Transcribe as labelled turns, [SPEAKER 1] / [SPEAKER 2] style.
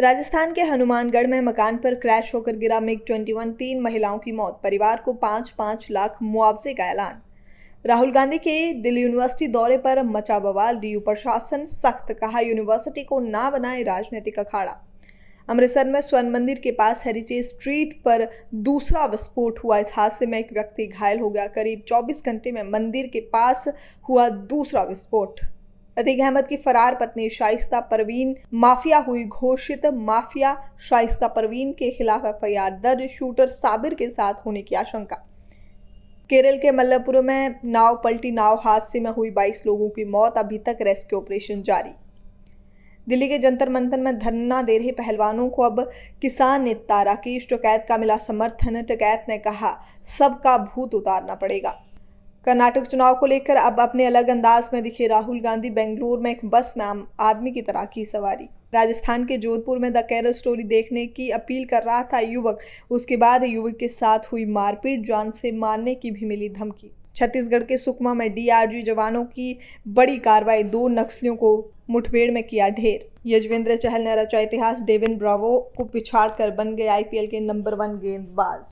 [SPEAKER 1] राजस्थान के हनुमानगढ़ में मकान पर क्रैश होकर गिरा मिग 21 तीन महिलाओं की मौत परिवार को पाँच पाँच लाख मुआवजे का ऐलान राहुल गांधी के दिल्ली यूनिवर्सिटी दौरे पर मचा बवाल डीयू प्रशासन सख्त कहा यूनिवर्सिटी को ना बनाए राजनीतिक अखाड़ा अमृतसर में स्वर्ण मंदिर के पास हेरिटेज स्ट्रीट पर दूसरा विस्फोट हुआ इस हादसे में एक व्यक्ति घायल हो गया करीब 24 घंटे में मंदिर के पास हुआ दूसरा विस्फोट अतीक अहमद की फरार पत्नी शाइस्ता परवीन माफिया हुई घोषित माफिया शाइस्ता परवीन के खिलाफ एफ दर्ज शूटर साबिर के साथ होने की आशंका केरल के मल्लपुर में नाव पलटी नाव हादसे में हुई 22 लोगों की मौत अभी तक रेस्क्यू ऑपरेशन जारी दिल्ली के जंतर मंथन में धरना दे रहे पहलवानों को अब किसान नेता राकेश टकैत का मिला समर्थन टकैत ने कहा सबका भूत उतारना पड़ेगा कर्नाटक चुनाव को लेकर अब अपने अलग अंदाज में दिखे राहुल गांधी बेंगलुरु में एक बस में आम आदमी की तरह की सवारी राजस्थान के जोधपुर में द केरल स्टोरी देखने की अपील कर रहा था युवक उसके बाद युवक के साथ हुई मारपीट जान से मारने की भी मिली धमकी छत्तीसगढ़ के सुकमा में डीआरजी जवानों की बड़ी कार्रवाई दो नक्सलियों को मुठभेड़ में किया ढेर यजवेंद्र चहल ने रचा इतिहास डेविन ब्रावो को पिछाड़ कर बन गए आईपीएल के नंबर वन गेंदबाज